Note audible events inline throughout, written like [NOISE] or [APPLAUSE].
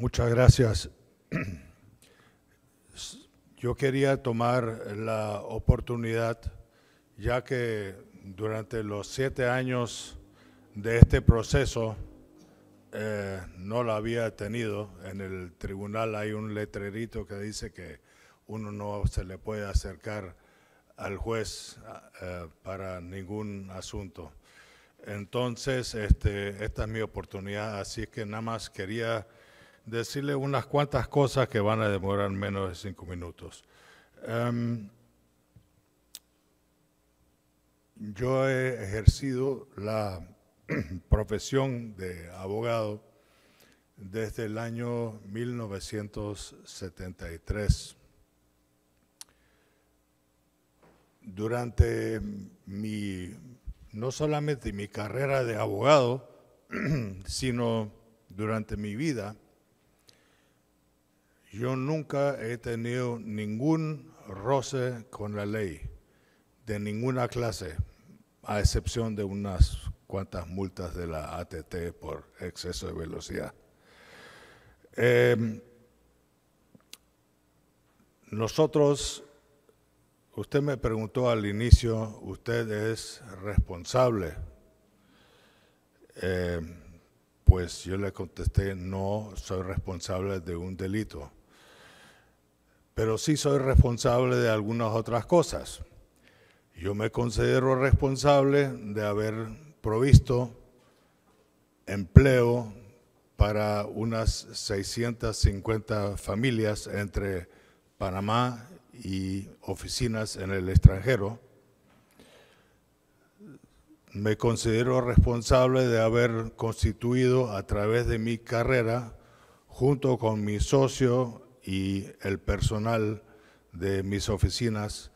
Muchas gracias. Yo quería tomar la oportunidad, ya que durante los siete años de este proceso eh, no lo había tenido. En el tribunal hay un letrerito que dice que uno no se le puede acercar al juez eh, para ningún asunto. Entonces, este, esta es mi oportunidad, así que nada más quería decirle unas cuantas cosas que van a demorar menos de cinco minutos. Em, yo he ejercido la [CLEARS THROAT] profesión de abogado desde el año 1973. Durante mi, no solamente mi carrera de abogado, [CLEARS THROAT] sino durante mi vida, yo nunca he tenido ningún roce con la ley, de ninguna clase, a excepción de unas cuantas multas de la ATT por exceso de velocidad. Em, nosotros, usted me preguntó al inicio, usted es responsable. Em, pues yo le contesté, no soy responsable de un delito pero sí soy responsable de algunas otras cosas. Yo me considero responsable de haber provisto empleo para unas 650 familias entre Panamá y oficinas en el extranjero. Me considero responsable de haber constituido a través de mi carrera, junto con mi socio y el personal de mis oficinas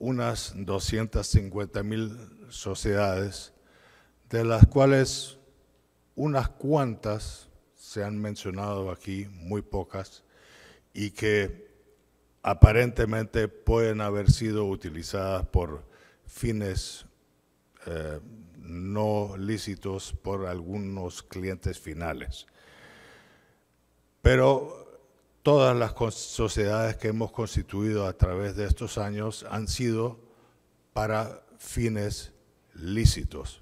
unas 250 mil sociedades, de las cuales unas cuantas se han mencionado aquí, muy pocas, y que aparentemente pueden haber sido utilizadas por fines eh, no lícitos por algunos clientes finales. Pero todas las sociedades que hemos constituido a través de estos años han sido para fines lícitos.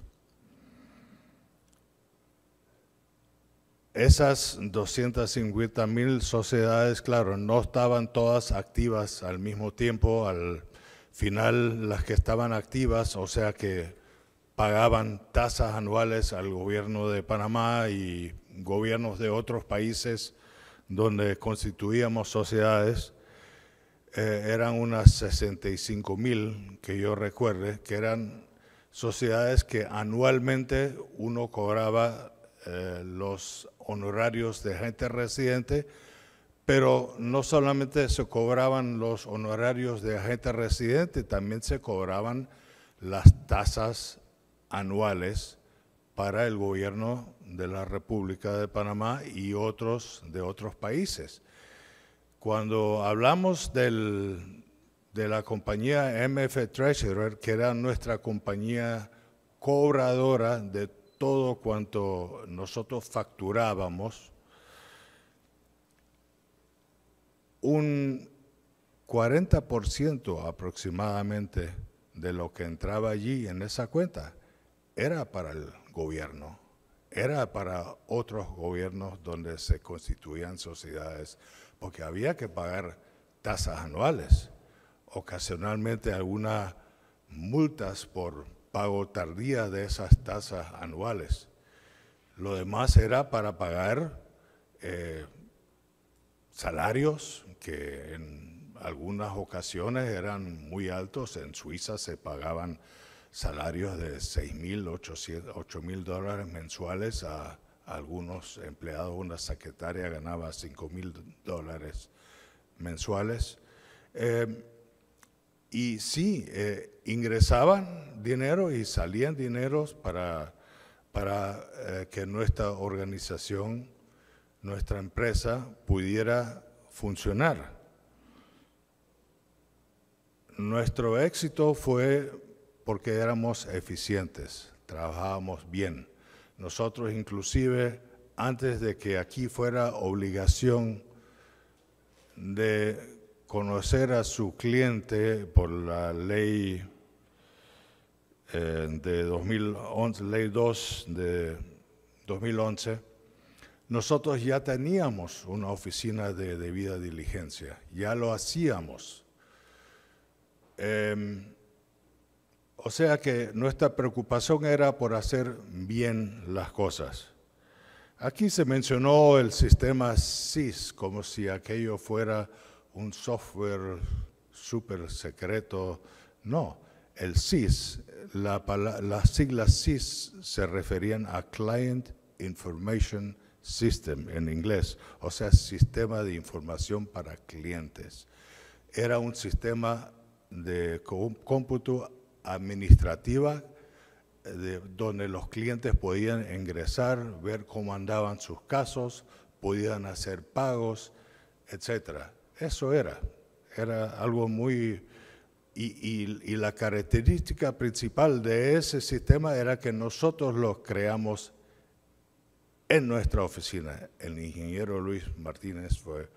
Esas 250 mil sociedades, claro, no estaban todas activas al mismo tiempo, al final las que estaban activas, o sea que pagaban tasas anuales al gobierno de Panamá y gobiernos de otros países donde constituíamos sociedades, eh, eran unas 65 mil, que yo recuerde, que eran sociedades que anualmente uno cobraba eh, los honorarios de gente residente, pero no solamente se cobraban los honorarios de gente residente, también se cobraban las tasas anuales para el gobierno de la República de Panamá y otros de otros países. Cuando hablamos del, de la compañía MF Treasurer, que era nuestra compañía cobradora de todo cuanto nosotros facturábamos, un 40% aproximadamente de lo que entraba allí en esa cuenta era para el gobierno era para otros gobiernos donde se constituían sociedades, porque había que pagar tasas anuales, ocasionalmente algunas multas por pago tardía de esas tasas anuales. Lo demás era para pagar eh, salarios que en algunas ocasiones eran muy altos, en Suiza se pagaban salarios de 6.000, mil dólares mensuales a, algunos empleados. Una secretaria ganaba 5.000 dólares mensuales. Eh, y sí, eh, ingresaban dinero y salían dineros para, para eh, que nuestra organización, nuestra empresa pudiera funcionar. Nuestro éxito fue porque éramos eficientes, trabajábamos bien. Nosotros inclusive, antes de que aquí fuera obligación de conocer a su cliente por la ley eh, de 2011, ley 2 de 2011, nosotros ya teníamos una oficina de debida diligencia, ya lo hacíamos. Em, o sea que nuestra preocupación era por hacer bien las cosas. Aquí se mencionó el sistema SIS como si aquello fuera un software súper secreto. No, el SIS, la, las siglas SIS se referían a Client Information System en inglés, o sea, sistema de información para clientes. Era un sistema de cómputo administrativa donde los clientes podían ingresar, ver cómo andaban sus casos, podían hacer pagos, etcétera. Eso era, era algo muy... Y, y, la característica principal de ese sistema era que nosotros lo creamos en nuestra oficina. El ingeniero Luis Martínez fue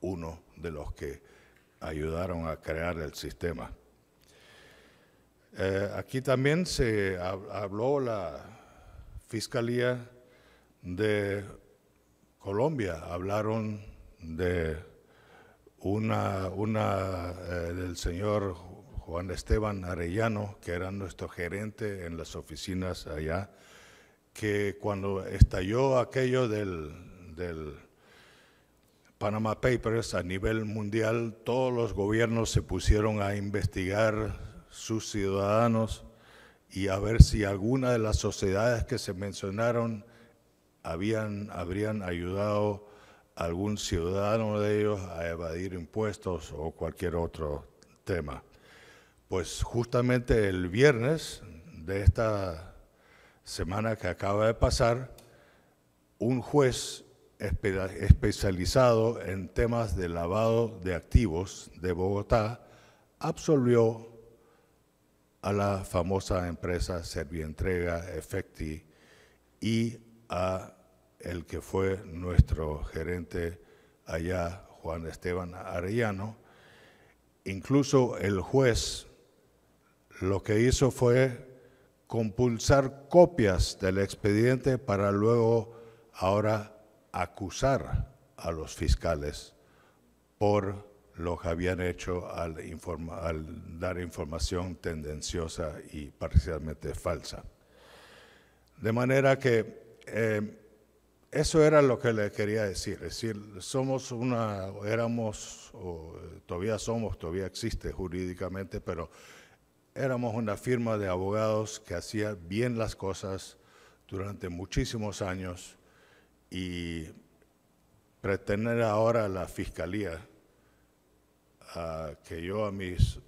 uno de los que ayudaron a crear el sistema. Eh, aquí también se habló la Fiscalía de Colombia, hablaron de una, eh, del señor Juan Esteban Arellano, que era nuestro gerente en las oficinas allá, que cuando estalló aquello del, del Panama Papers a nivel mundial, todos los gobiernos se pusieron a investigar sus ciudadanos y a ver si alguna de las sociedades que se mencionaron habían, habrían ayudado a algún ciudadano de ellos a evadir impuestos o cualquier otro tema. Pues justamente el viernes de esta semana que acaba de pasar, un juez especializado en temas de lavado de activos de Bogotá absolvió a la famosa empresa Servientrega Efecti y a el que fue nuestro gerente allá, Juan Esteban Arellano. Incluso el juez lo que hizo fue compulsar copias del expediente para luego ahora acusar a los fiscales por los habían hecho al, al dar información tendenciosa y parcialmente falsa. De manera que eh, eso era lo que le quería decir, es decir, somos una, éramos, o todavía somos, todavía existe jurídicamente, pero éramos una firma de abogados que hacía bien las cosas durante muchísimos años y pretender ahora la fiscalía que yo a mis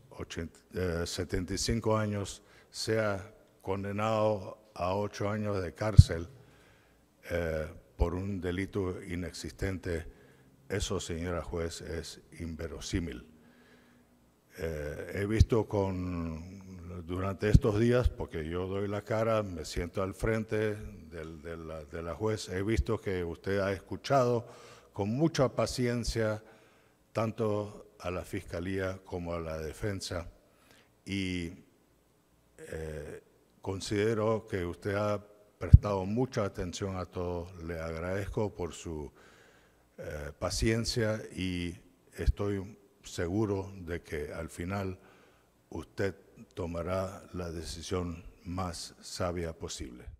75 eh, años sea condenado a ocho años de cárcel eh, por un delito inexistente, eso, señora juez, es inverosímil. Eh, he visto con, durante estos días, porque yo doy la cara, me siento al frente de, la, de, la, juez, he visto que usted ha escuchado con mucha paciencia tanto a la Fiscalía como a la Defensa y eh, considero que usted ha prestado mucha atención a todo. Le agradezco por su eh, paciencia y estoy seguro de que al final usted tomará la decisión más sabia posible.